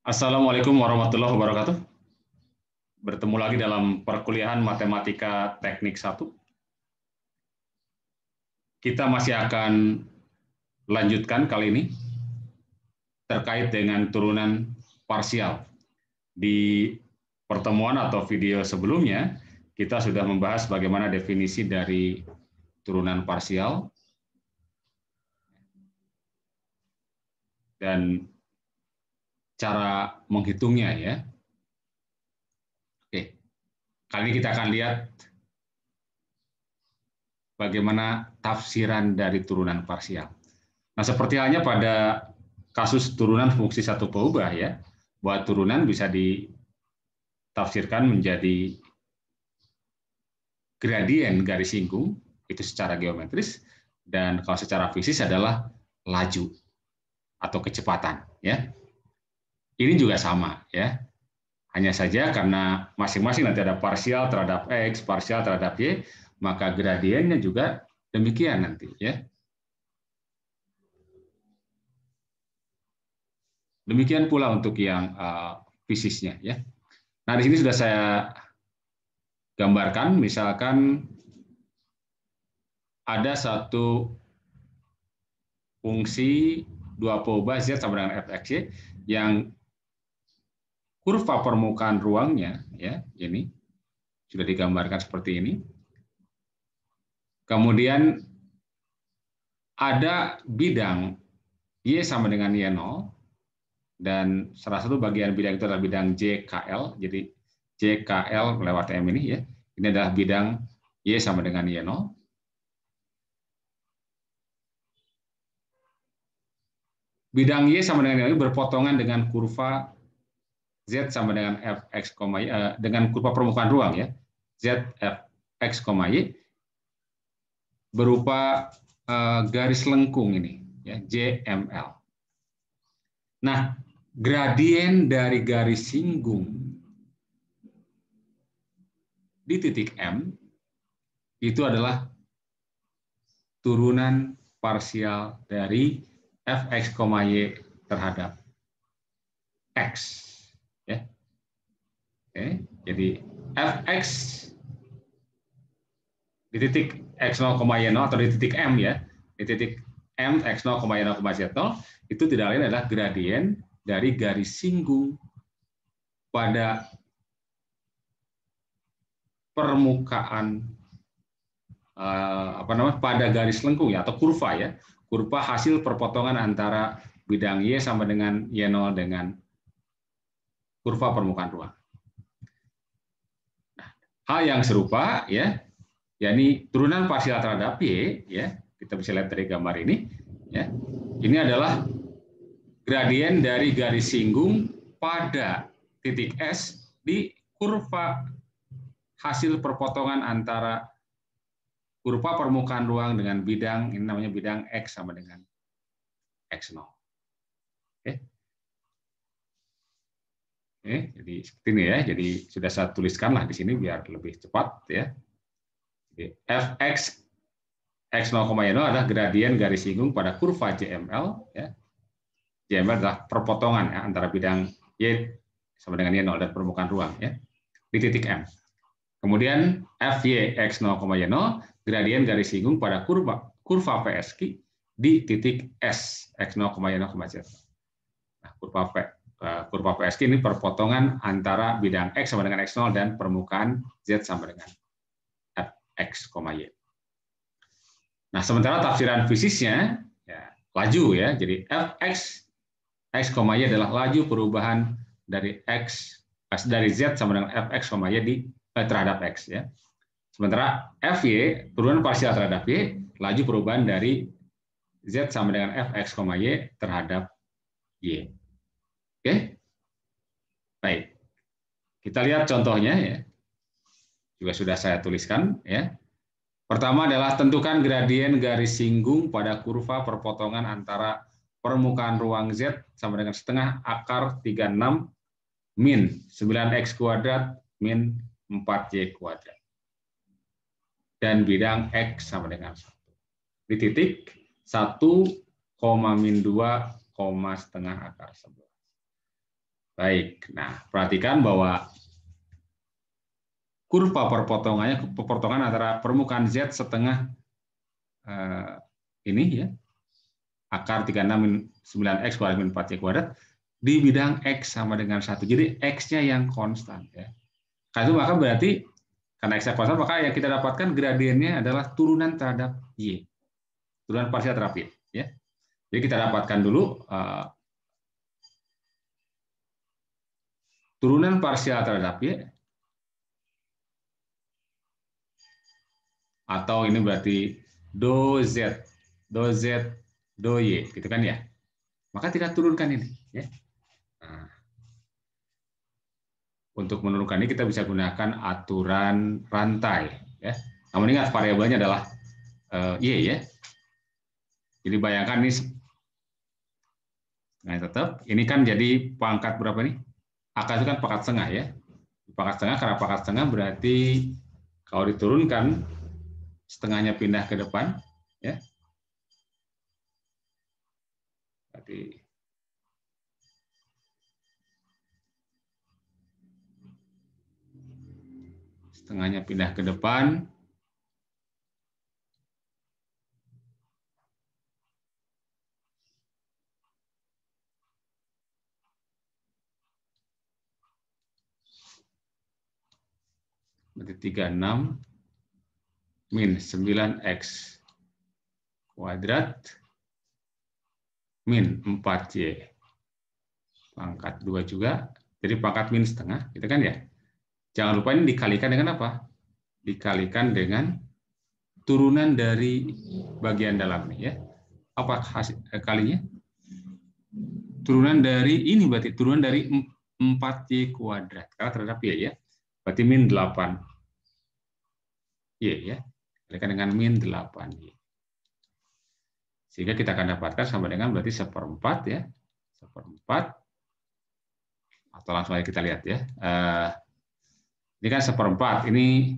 Assalamualaikum warahmatullahi wabarakatuh. Bertemu lagi dalam perkuliahan Matematika Teknik 1. Kita masih akan lanjutkan kali ini terkait dengan turunan parsial. Di pertemuan atau video sebelumnya, kita sudah membahas bagaimana definisi dari turunan parsial. Dan cara menghitungnya ya. Oke. Kali ini kita akan lihat bagaimana tafsiran dari turunan parsial. Nah, seperti halnya pada kasus turunan fungsi satu peubah ya, buat turunan bisa ditafsirkan menjadi gradien garis singgung itu secara geometris dan kalau secara fisik adalah laju atau kecepatan ya. Ini juga sama ya. Hanya saja karena masing-masing nanti ada parsial terhadap X, parsial terhadap Y, maka gradiennya juga demikian nanti ya. Demikian pula untuk yang uh, ya. Nah, di sini sudah saya gambarkan misalkan ada satu fungsi dua POBA Z sama dengan fx yang kurva permukaan ruangnya ya ini sudah digambarkan seperti ini. Kemudian ada bidang Y sama dengan Y0 dan salah satu bagian bidang itu adalah bidang JKL. Jadi JKL lewat M ini ya. Ini adalah bidang Y sama dengan Y0. Bidang Y sama dengan Y0 berpotongan dengan kurva Z sama dengan Fx, Y, eh, dengan kurva permukaan ruang ya. Z, Fx, Y berupa eh, garis lengkung ini, ya, JML. Nah, gradien dari garis singgung di titik M itu adalah turunan parsial dari fx, y terhadap x. Ya. Oke, jadi fx di titik x0, y0 atau di titik m ya, di titik m x0, y0, z0 itu tidak lain adalah gradien dari garis singgung pada permukaan eh, apa namanya pada garis lengkung ya atau kurva ya kurva hasil perpotongan antara bidang y sama dengan y0 dengan kurva permukaan ruang. Hal yang serupa ya, yakni turunan parsial terhadap y ya, kita bisa lihat dari gambar ini ya. Ini adalah gradien dari garis singgung pada titik S di kurva hasil perpotongan antara kurva permukaan ruang dengan bidang ini namanya bidang X sama dengan X0. Oke. Oke, jadi seperti ini ya. Jadi sudah saya tuliskanlah di sini biar lebih cepat ya. Jadi fx x 0,0 adalah gradien garis singgung pada kurva JML ya. JML adalah perpotongan ya, antara bidang y sama dengan y0 dan permukaan ruang ya di titik M. Kemudian fy x 0,0 gradien garis singgung pada kurva kurva PSQ di titik S x 0,0,z. Nah, kurva PSK. Eh, kurva PSK ini perpotongan antara bidang X sama dengan X0 dan permukaan Z sama dengan X, Y. Nah, sementara tafsiran fisiknya ya, laju ya. Jadi Fx X, Y adalah laju perubahan dari X eh, dari Z sama dengan Fx, Y di eh, terhadap X ya. Sementara Fy perubahan parsial terhadap Y, laju perubahan dari Z sama dengan Fx, Y terhadap Y. Oke? Baik. Kita lihat contohnya ya. Juga sudah saya tuliskan ya. Pertama adalah tentukan gradien garis singgung pada kurva perpotongan antara permukaan ruang Z sama dengan setengah akar 36 min 9x kuadrat min 4y kuadrat. Dan bidang x sama dengan 1. Di titik 1, min 2, setengah akar 11. Baik, nah perhatikan bahwa kurva perpotongannya perpotongan antara permukaan z setengah eh, ini ya akar 369x kuadrat min 4 kuadrat di bidang x sama dengan satu. Jadi x-nya yang konstan ya. Karena itu maka berarti karena x-nya konstan maka yang kita dapatkan gradiennya adalah turunan terhadap y. Turunan parsial terhadap y ya. Jadi kita dapatkan dulu eh, turunan parsial terhadap Y atau ini berarti do Z, do Z, do Y, gitu kan ya. Maka kita turunkan ini. Ya. Nah. Untuk menurunkan ini kita bisa gunakan aturan rantai. Ya. Namun ingat variabelnya adalah eh, Y ya. Jadi bayangkan ini Nah, tetap ini kan jadi pangkat berapa nih? akar itu kan pakat setengah ya. Pakat setengah karena pakat setengah berarti kalau diturunkan setengahnya pindah ke depan ya. Berarti setengahnya pindah ke depan Berarti 36 min 9x kuadrat min 4y pangkat 2 juga. Jadi pangkat min setengah, gitu kan ya. Jangan lupa ini dikalikan dengan apa? Dikalikan dengan turunan dari bagian dalamnya ya. Apa hasil, eh, kalinya? Turunan dari ini berarti turunan dari 4y kuadrat. Karena terhadap y ya. Berarti min 8. Y ya. Dikalikan dengan min 8 Y. Ya. Sehingga kita akan dapatkan sama dengan berarti seperempat ya. Seperempat. Atau langsung aja kita lihat ya. Eh, ini kan seperempat. Ini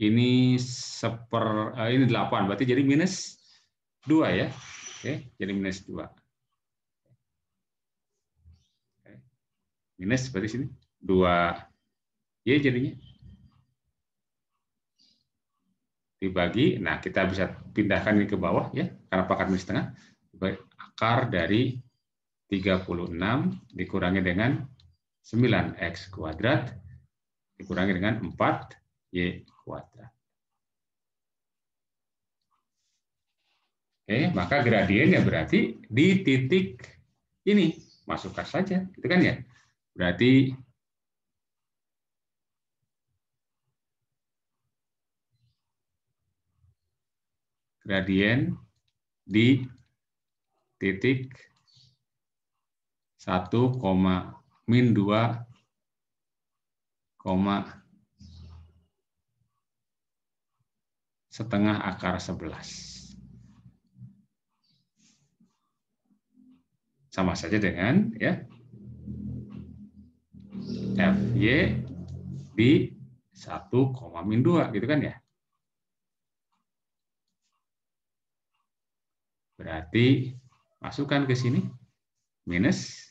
ini seper eh, ini 8 berarti jadi minus 2 ya. Oke, jadi minus 2. Minus berarti sini 2 Y jadinya dibagi, nah kita bisa pindahkan ini ke bawah ya, karena pakar minus setengah, akar dari 36 dikurangi dengan 9x kuadrat dikurangi dengan 4y kuadrat. Oke, maka gradiennya berarti di titik ini masukkan saja, gitu kan ya? Berarti gradien di titik 1, min 2, setengah akar 11. Sama saja dengan ya FY di 1, min 2 gitu kan ya. Berarti masukkan ke sini minus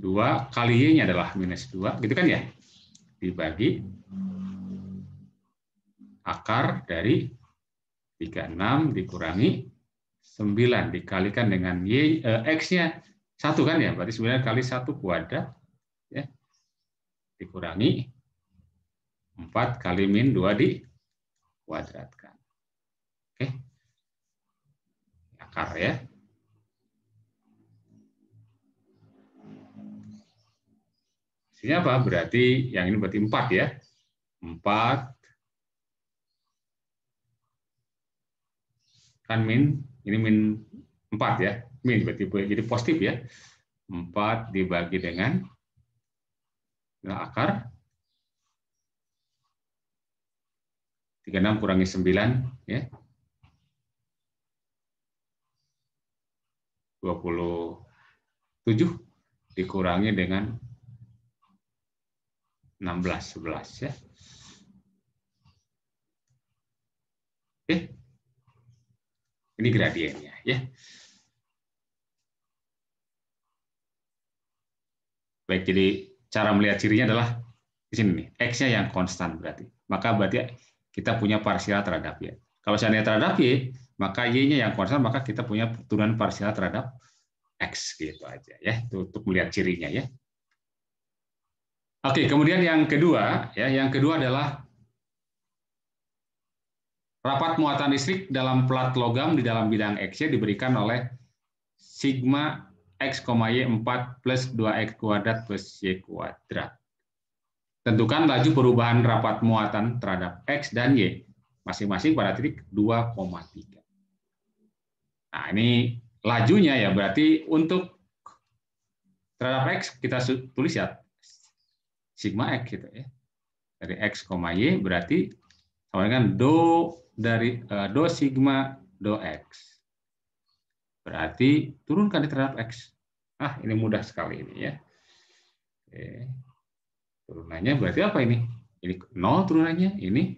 2 kali Y-nya adalah minus 2, gitu kan ya? Dibagi akar dari 36 dikurangi 9 dikalikan dengan Y, eh, X-nya 1 kan ya? Berarti 9 kali 1 kuadrat ya. dikurangi 4 kali min 2 di kuadrat. Oke. Okay. Akar ya. Isinya apa? Berarti yang ini berarti 4 ya. 4 kan min ini min 4 ya. Min berarti jadi positif ya. 4 dibagi dengan akar 36 kurangi 9 ya. 27 dikurangi dengan 16, 11 ya. Oke. Ini gradiennya ya. Baik, jadi cara melihat cirinya adalah di sini nih, X-nya yang konstan berarti. Maka berarti kita punya parsial terhadap Y. Kalau seandainya terhadap Y, maka Y-nya yang konstan, maka kita punya turunan parsial terhadap X gitu aja ya itu untuk melihat cirinya ya. Oke, kemudian yang kedua ya, yang kedua adalah rapat muatan listrik dalam plat logam di dalam bidang X diberikan oleh sigma x, y 4 plus 2x kuadrat plus y kuadrat. Tentukan laju perubahan rapat muatan terhadap x dan y masing-masing pada titik 2,3. Nah, ini lajunya ya berarti untuk terhadap x kita tulis ya sigma x gitu ya. Dari x, y berarti sama dengan do dari eh, do sigma do x. Berarti turunkan di terhadap x. Ah, ini mudah sekali ini ya. Oke. Turunannya berarti apa ini? Ini nol turunannya, ini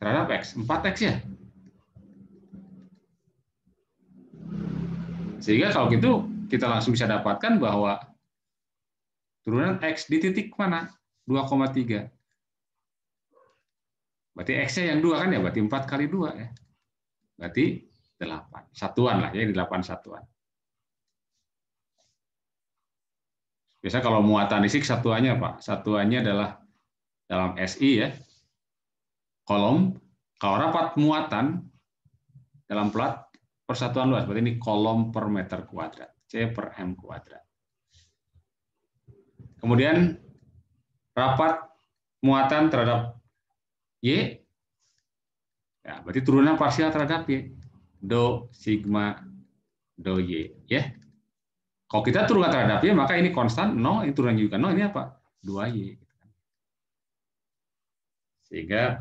terhadap x, 4x ya. Sehingga kalau gitu kita langsung bisa dapatkan bahwa turunan X di titik mana? 2,3. Berarti X-nya yang dua kan ya? Berarti 4 kali dua ya. Berarti 8. Satuan lah ya, 8 satuan. Biasa kalau muatan isik satuannya Pak, satuannya adalah dalam SI ya, kolom, kalau rapat muatan dalam plat persatuan luas, berarti ini kolom per meter kuadrat, C per M kuadrat. Kemudian rapat muatan terhadap Y, ya, berarti turunan parsial terhadap Y, do sigma do Y. ya. Kalau kita turunkan terhadap Y, maka ini konstan nol, ini turunan juga nol. ini apa? 2Y. Sehingga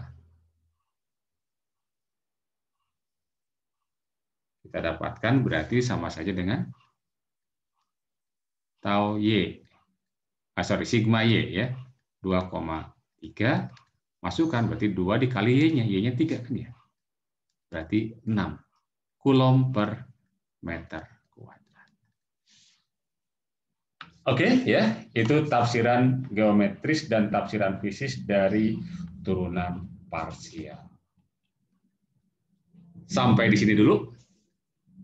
kita dapatkan berarti sama saja dengan tau Y. Ah, sorry, sigma Y ya. 2,3 masukkan berarti 2 dikali Y-nya, Y-nya 3 kan ya. Berarti 6 kulom per meter kuadrat. Oke okay, ya, itu tafsiran geometris dan tafsiran fisik dari turunan parsial. Sampai di sini dulu